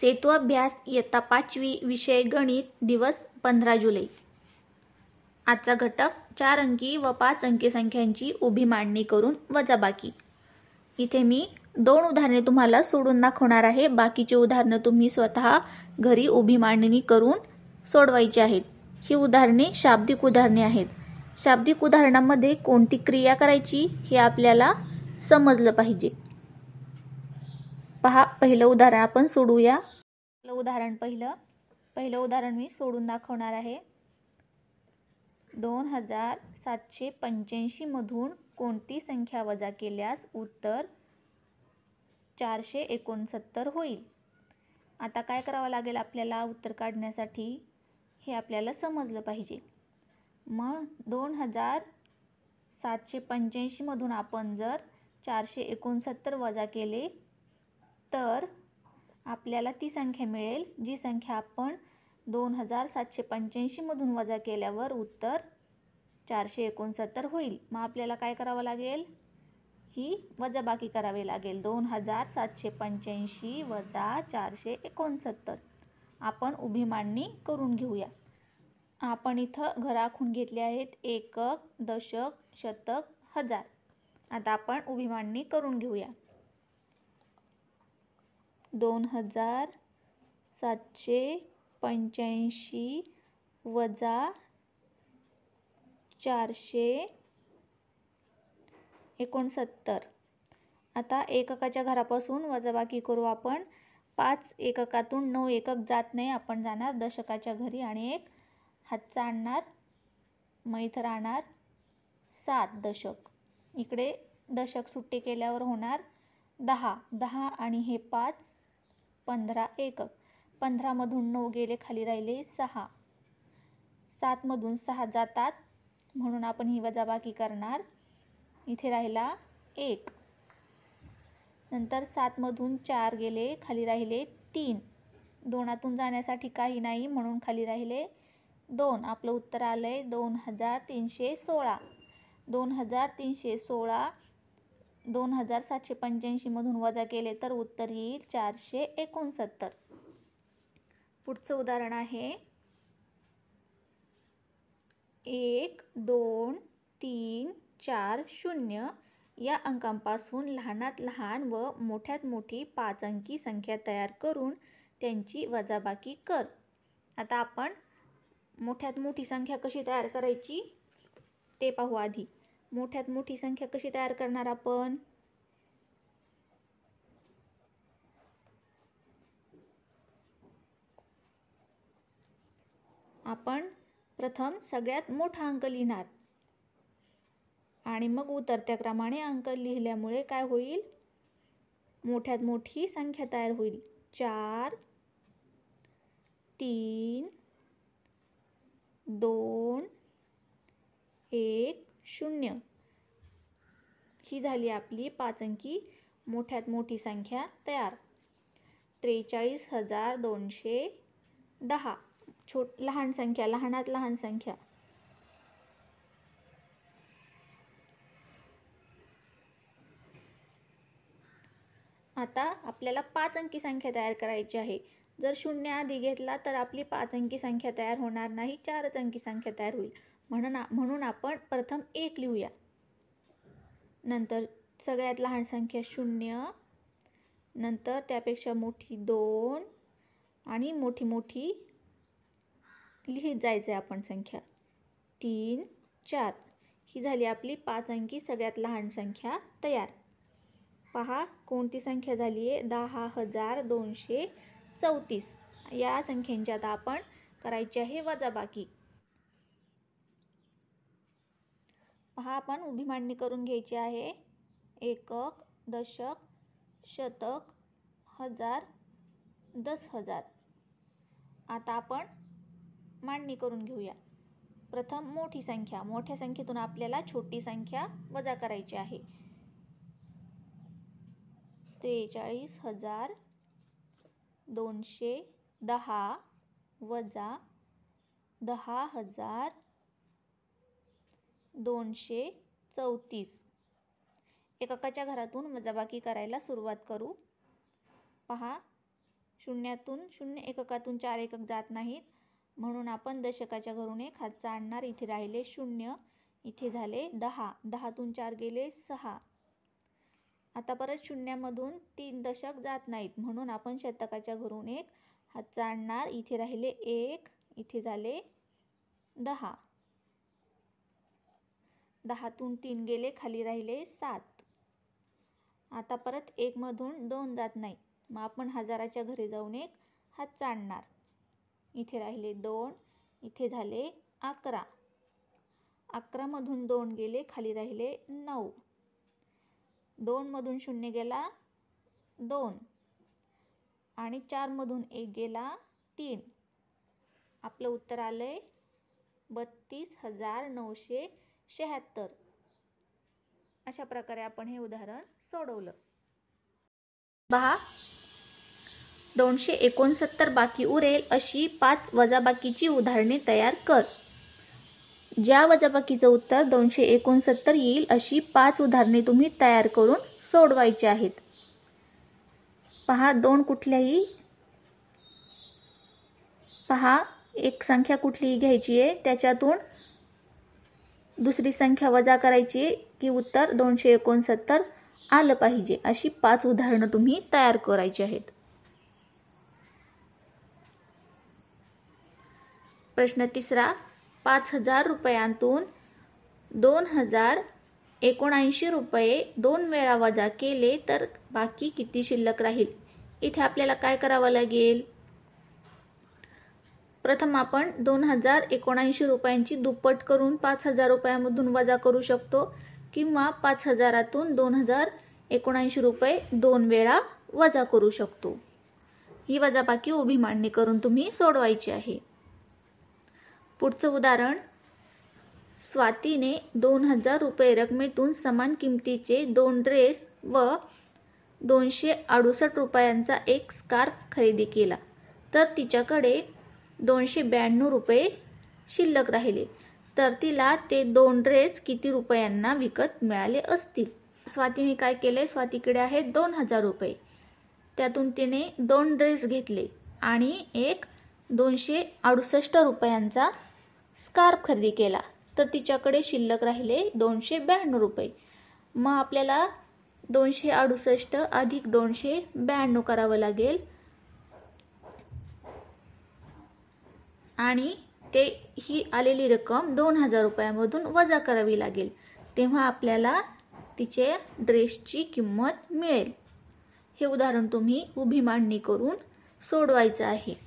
सेतू अभ्यास इयत्ता पाचवी विषय गणित दिवस पंधरा जुलै आजचा घटक चार अंकी व पाच अंकी संख्यांची उभी मांडणी करून वजाबाकी इथे मी दोन उदाहरणे तुम्हाला सोडून दाखवणार आहे बाकीची उदाहरणं तुम्ही स्वतः घरी उभी मांडणी करून सोडवायची आहेत ही उदाहरणे शाब्दिक उदाहरणे आहेत शाब्दिक उदाहरणामध्ये कोणती क्रिया करायची हे आपल्याला समजलं पाहिजे पहा पहिलं उदाहरण आपण सोडूया पहिलं उदाहरण पहिलं पहिलं उदाहरण मी सोडून दाखवणार आहे दोन हजार सातशे पंच्याऐंशीमधून कोणती संख्या वजा केल्यास उत्तर चारशे एकोणसत्तर होईल आता काय करावं लागेल आपल्याला उत्तर काढण्यासाठी हे आपल्याला समजलं पाहिजे मग दोन हजार सातशे पंच्याऐंशीमधून आपण जर चारशे एकोणसत्तर वजा केले तर आपल्याला ती संख्या मिळेल जी संख्या आपण दोन हजार सातशे पंच्याऐंशीमधून वजा केल्यावर उत्तर चारशे एकोणसत्तर होईल मग आपल्याला काय करावं लागेल ही वजाबाकी करावी लागेल दोन हजार सातशे पंच्याऐंशी वजा चारशे एकोणसत्तर आपण उभी मांडणी करून घेऊया आपण इथं घराखून घेतले आहेत एकक दशक शतक हजार आता आपण उभी मांडणी करून घेऊया दोन हजार सातशे पंच्याऐंशी वजा चारशे एकोणसत्तर आता एककाच्या घरापासून वजाबाकी करू आपण पाच एककातून नऊ एकक जात नाही आपण जाणार दशकाच्या घरी आणि एक हातचा आणणार मैथ राहणार सात दशक इकडे दशक सुट्टी केल्यावर होणार दहा दहा आणि हे पाच पंधरा एक पंधरामधून नऊ गेले खाली राहिले सहा सातमधून सहा जातात म्हणून आपण ही वजाबाकी करणार इथे राहिला एक नंतर सातमधून चार गेले खाली राहिले तीन दोनातून जाण्यासाठी काही नाही म्हणून खाली राहिले दोन आपलं उत्तर आलं आहे दोन हजार तीनशे सोळा दोन हजार तीनशे सोळा दोन हजार सातशे पंच्याऐंशीमधून वजा केले तर उत्तर येईल चारशे एकोणसत्तर पुढचं उदाहरण आहे एक दोन तीन चार शून्य या अंकांपासून लहानात लहान व मोठ्यात मोठी पाच अंकी संख्या तयार करून त्यांची वजाबाकी कर आता आपण मोठ्यात मोठी संख्या कशी तयार करायची ते पाहू आधी मोठ्यात मोठी संख्या कशी तयार करणार आपण आपण प्रथम सगळ्यात मोठा अंक लिहिणार आणि मग उतरत्या क्रमाने अंक लिहिल्यामुळे काय होईल मोठ्यात मोठी संख्या तयार होईल चार तीन दोन शून्य ही झाली आपली पाच अंकी मोठ्यात मोठी संख्या तयार त्रेचाळीस हजार दोनशे दहा छोट लहान संख्या लहानात लहान संख्या आता आपल्याला पाच अंकी संख्या तयार करायची आहे जर शून्य आधी घेतला तर आपली पाच अंकी संख्या तयार होणार नाही चारच अंकी संख्या तयार होईल म्हणून म्हणून आपण प्रथम एक लिहूया नंतर सगळ्यात लहान संख्या शून्य नंतर त्यापेक्षा मोठी दोन आणि मोठी मोठी लिहित जायचं आहे आपण संख्या तीन चार ही झाली आपली पाच अंकी सगळ्यात लहान संख्या तयार पहा कोणती संख्या झाली आहे दहा हजार दोनशे चौतीस या संख्यांची आता आपण करायची आहे वजाबाकी पहा आपण उभी मांडणी करून घ्यायची आहे एकक दशक शतक हजार दस हजार आता आपण मांडणी करून घेऊया प्रथम मोठी संख्या मोठ्या संख्येतून आपल्याला छोटी संख्या वजा करायची आहे त्रेचाळीस हजार दोनशे दहा वजा दहा हजार दोनशे चौतीस एककाच्या घरातून मजाबाकी करायला सुरुवात करू पहा शून्यातून शून्य एककातून चार एकक जात नाहीत म्हणून आपण दशकाच्या घरून एक हातचा आणणार इथे राहिले शून्य इथे झाले दहा दहातून चार गेले सहा आता परत शून्यामधून तीन दशक जात नाहीत म्हणून आपण शतकाच्या घरून एक हातचा आणणार इथे राहिले एक इथे झाले दहा दहातून तीन गेले खाली राहिले सात आता परत एकमधून दोन जात नाही मग आपण हजाराच्या घरी जाऊन एक हात चाणणार इथे राहिले दोन इथे झाले अकरा अकरामधून दोन गेले खाली राहिले नऊ दोनमधून शून्य गेला दोन आणि चारमधून एक गेला तीन आपलं उत्तर आलंय बत्तीस हजार नऊशे शहात्तर अशा प्रकारे आपण हे उदाहरण सोडवलं पहा दोनशे एकोणसत्तर बाकी उरेल अशी पाच वजाबाकीची उदाहरणे तयार कर ज्या वजाबाकीचं उत्तर दोनशे एकोणसत्तर येईल अशी पाच उदाहरणे तुम्ही तयार करून सोडवायची आहेत पहा दोन कुठल्याही पहा एक संख्या कुठलीही घ्यायची आहे त्याच्यातून दुसरी संख्या वजा करायची की उत्तर दोनशे एकोणसत्तर आलं पाहिजे अशी पाच उदाहरणं तुम्ही तयार करायची आहेत प्रश्न तिसरा पाच हजार रुपयांतून दोन हजार एकोणऐंशी रुपये दोन वेळा वजा केले तर बाकी किती शिल्लक राहील इथे आपल्याला काय करावं लागेल प्रथम आपण दोन हजार एकोणऐंशी रुपयांची दुप्पट करून पाच हजार रुपयामधून वजा करू शकतो किंवा पाच हजारातून दोन हजार एकोणऐंशी रुपये दोन वेळा वजा करू शकतो ही वजाबाकी उभी मांडणी करून तुम्ही सोडवायची आहे पुढचं उदाहरण स्वातीने दोन हजार रुपये रकमेतून समान किमतीचे दोन ड्रेस व दोनशे अडुसष्ट रुपयांचा एक स्कार्फ खरेदी केला तर तिच्याकडे दोनशे ब्याण्णव रुपये शिल्लक राहिले तर तिला ते दोन ड्रेस किती रुपयांना विकत मिळाले असतील स्वातीने काय केले स्वातीकडे आहे दोन हजार रुपये त्यातून तिने दोन ड्रेस घेतले आणि एक दोनशे अडुसष्ट रुपयांचा स्कार्फ खरेदी केला तर तिच्याकडे शिल्लक राहिले दोनशे ब्याण्णव रुपये मग आपल्याला दोनशे अडुसष्ट अधिक दोनशे ब्याण्णव करावं लागेल आणि ते ही आलेली रक्कम दोन हजार रुपयामधून वजा करावी लागेल तेव्हा आपल्याला तिचे ड्रेसची किंमत मिळेल हे उदाहरण तुम्ही उभी मांडणी करून सोडवायचं आहे